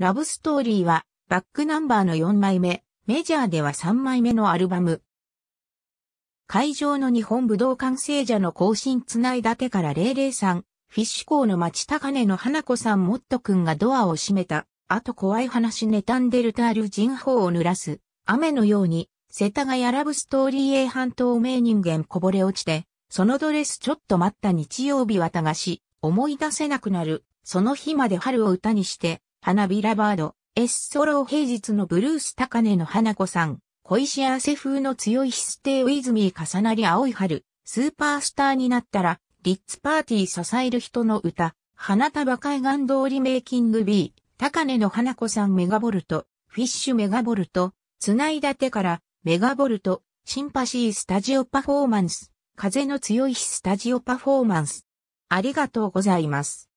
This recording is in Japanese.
ラブストーリーは、バックナンバーの4枚目、メジャーでは3枚目のアルバム。会場の日本武道館聖者の更新つないだてから003、フィッシュ校の町高根の花子さんもっとくんがドアを閉めた。あと怖い話ネタンデルタール人法を濡らす。雨のように、世田谷ラブストーリー A 半透明人間こぼれ落ちて、そのドレスちょっと待った日曜日は駄菓し、思い出せなくなる。その日まで春を歌にして、花びらバード、エッソロー平日のブルース高根の花子さん、恋し汗風の強いヒステイウィズミー重なり青い春、スーパースターになったら、リッツパーティー支える人の歌、花束海岸通りメイキング B、高根の花子さんメガボルト、フィッシュメガボルト、つないだ手から、メガボルト、シンパシースタジオパフォーマンス、風の強いスタジオパフォーマンス。ありがとうございます。